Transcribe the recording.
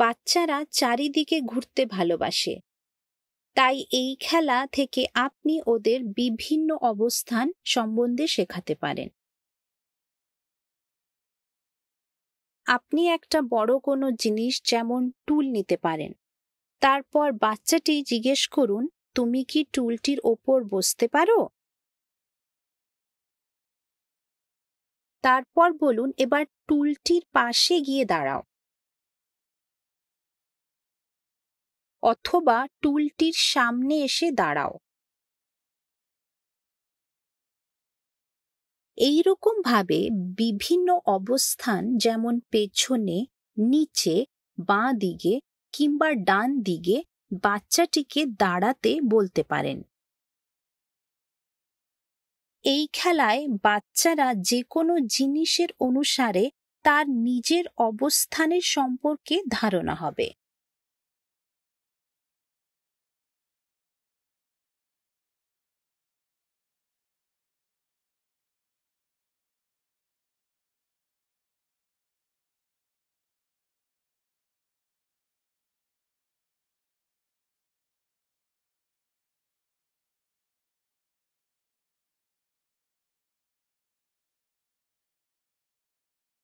বাচ্চারা চারিদিকে ঘুরতে ভালোবাসে তাই এই খেলা থেকে আপনি ওদের বিভিন্ন অবস্থান সম্বন্ধে শেখাতে পারেন আপনি একটা বড় কোনো জিনিস যেমন টুল নিতে পারেন তারপর বাচ্চাটি জিজ্ঞেস করুন তুমি কি টুলটির ওপর বসতে পারো তারপর বলুন এবার টুলটির পাশে গিয়ে দাঁড়াও অথবা টুলটির সামনে এসে দাঁড়াও এইরকমভাবে বিভিন্ন অবস্থান যেমন পেছনে নিচে বাঁ দিকে কিংবা ডান দিকে বাচ্চাটিকে দাঁড়াতে বলতে পারেন এই খেলায় বাচ্চারা যে কোনো জিনিসের অনুসারে তার নিজের অবস্থানের সম্পর্কে ধারণা হবে